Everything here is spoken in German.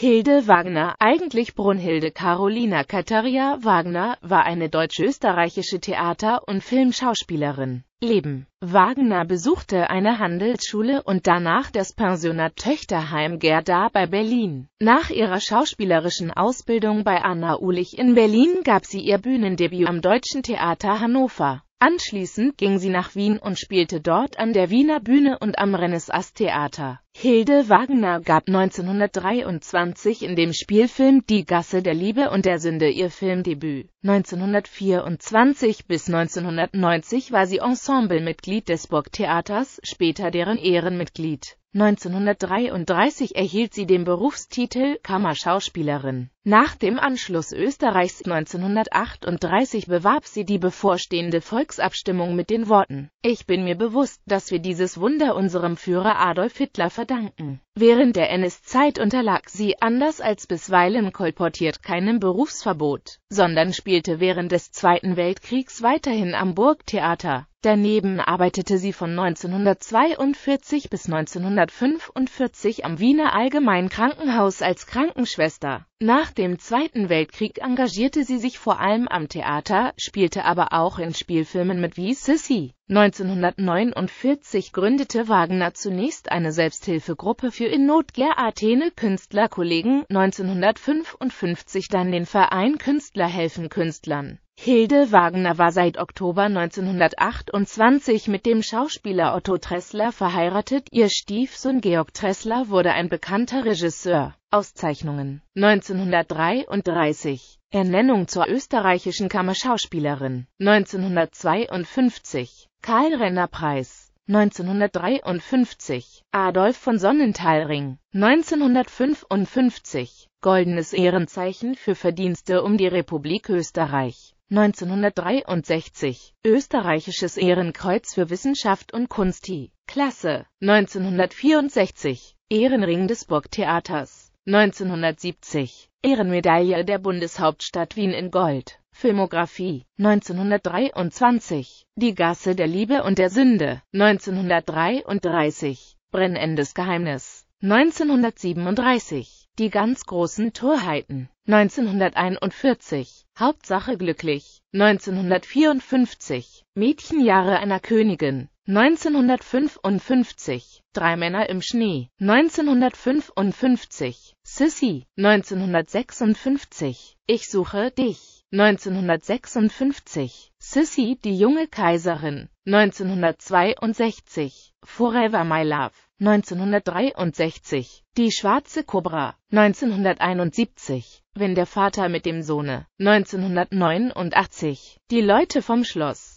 Hilde Wagner, eigentlich Brunhilde Carolina Katharia Wagner, war eine deutsch-österreichische Theater- und Filmschauspielerin. Leben. Wagner besuchte eine Handelsschule und danach das Pensionat Töchterheim Gerda bei Berlin. Nach ihrer schauspielerischen Ausbildung bei Anna Ulich in Berlin gab sie ihr Bühnendebüt am Deutschen Theater Hannover. Anschließend ging sie nach Wien und spielte dort an der Wiener Bühne und am Renaissance Theater. Hilde Wagner gab 1923 in dem Spielfilm Die Gasse der Liebe und der Sünde ihr Filmdebüt. 1924 bis 1990 war sie Ensemblemitglied des Burgtheaters, später deren Ehrenmitglied. 1933 erhielt sie den Berufstitel Kammerschauspielerin. Nach dem Anschluss Österreichs 1938 bewarb sie die bevorstehende Volksabstimmung mit den Worten Ich bin mir bewusst, dass wir dieses Wunder unserem Führer Adolf Hitler verdanken. Während der NS-Zeit unterlag sie, anders als bisweilen kolportiert, keinem Berufsverbot, sondern spielte während des Zweiten Weltkriegs weiterhin am Burgtheater. Daneben arbeitete sie von 1942 bis 1945 am Wiener Allgemeinen Krankenhaus als Krankenschwester. Nach dem Zweiten Weltkrieg engagierte sie sich vor allem am Theater, spielte aber auch in Spielfilmen mit wie Sissy. 1949 gründete Wagner zunächst eine Selbsthilfegruppe für in Notgär Athene Künstlerkollegen 1955 dann den Verein Künstler helfen Künstlern. Hilde Wagner war seit Oktober 1928 mit dem Schauspieler Otto Tressler verheiratet, ihr Stiefsohn Georg Tressler wurde ein bekannter Regisseur. Auszeichnungen 1933 Ernennung zur österreichischen Kammerschauspielerin 1952 Karl Renner Preis 1953 Adolf von Sonnentalring 1955 Goldenes Ehrenzeichen für Verdienste um die Republik Österreich 1963 Österreichisches Ehrenkreuz für Wissenschaft und Kunst Klasse 1964 Ehrenring des Burgtheaters 1970 Ehrenmedaille der Bundeshauptstadt Wien in Gold Filmografie 1923 Die Gasse der Liebe und der Sünde 1933 Brennendes Geheimnis 1937 Die ganz großen Torheiten 1941 Hauptsache glücklich 1954 Mädchenjahre einer Königin 1955 Drei Männer im Schnee 1955 Sissy 1956 Ich suche dich 1956, Sissy, die junge Kaiserin, 1962, Forever My Love, 1963, Die schwarze Kobra, 1971, Wenn der Vater mit dem Sohne, 1989, Die Leute vom Schloss,